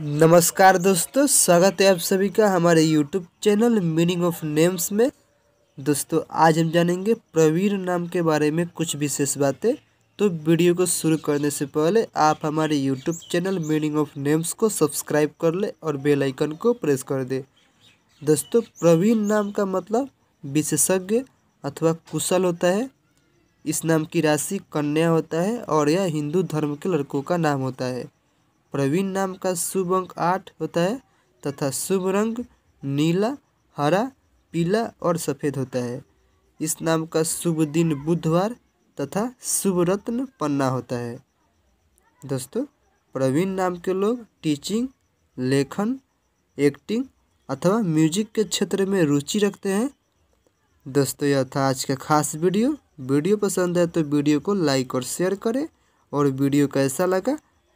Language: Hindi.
नमस्कार दोस्तों स्वागत है आप सभी का हमारे YouTube channel meaning of names में दोस्तों आज हम जानेंगे प्रवीण नाम के बारे में कुछ विशेष बातें तो वीडियो को शुरू करने से पहले आप हमारे YouTube channel meaning of names को सब्सक्राइब कर ले और बेल आइकन को प्रेस कर दे दोस्तों प्रवीण नाम का मतलब विशेषज्ञ अथवा कुशल होता है इस नाम की राशि कन्या होता है और यह हिंदू धर्म के लड़कों का नाम होता है प्रवीण नाम का शुभ अंक आठ होता है तथा शुभ रंग नीला हरा पीला और सफ़ेद होता है इस नाम का शुभ दिन बुधवार तथा शुभ रत्न पन्ना होता है दोस्तों प्रवीण नाम के लोग टीचिंग लेखन एक्टिंग अथवा म्यूजिक के क्षेत्र में रुचि रखते हैं दोस्तों यह था आज का खास वीडियो वीडियो पसंद है तो वीडियो को लाइक और शेयर करें और वीडियो कैसा लगा